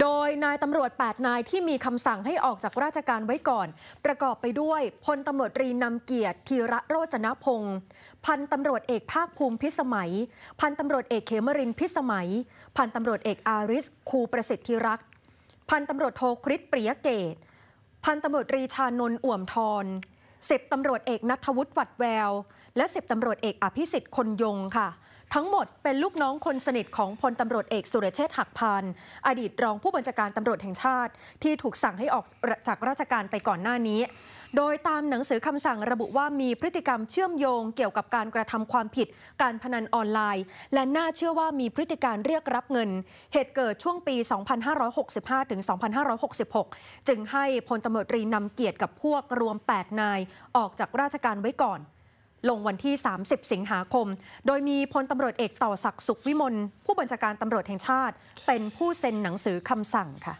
โดยนายตำรวจ8นายที่มีคำสั่งให้ออกจากราชการไว้ก่อนประกอบไปด้วยพลตำรวจรีนำเกียรติธีระโรจนพงศ์พันตำรวจเอกภาคภูมิพิสมัย พันตำรวจเอกเขมรินพิสมัย พันตำรวจเอกอาริสคูประสิทธิรักษ์พันตำรวจโทคริสปริยเกตพันตำรวจรีชานนท์อ่วมทรสิบตำรวจเอกนัทวุฒิวัดแววและสิบตำรวจเอกอภิสิทธิ์คนยงค่ะทั้งหมดเป็นลูกน้องคนสนิทของพลตำรวจเอกสุรเชษฐ์หักพานอดีตรองผู้บัญชาการตำรวจแห่งชาติ ที่ถูกสั่งให้ออกจากราชการไปก่อนหน้านี้ โดยตามหนังสือคำสั่งระบุว่ามีพฤติกรรมเชื่อมโยงเกี่ยวกับการกระทำความผิด การพนันออนไลน์ และน่าเชื่อว่ามีพฤติการเรียกรับเงิน เหตุเกิดช่วงปี 2565 ถึง 2566 จึงให้พลตำรวจรีนำเกียรติกับพวกรวม8นายออกจากราชการไว้ก่อนลงวันที่ 30 สิงหาคม โดยมีพลตำรวจเอกต่อศักดิ์สุขวิมลผู้บัญชาการตำรวจแห่งชาติ เป็นผู้เซ็นหนังสือคำสั่งค่ะ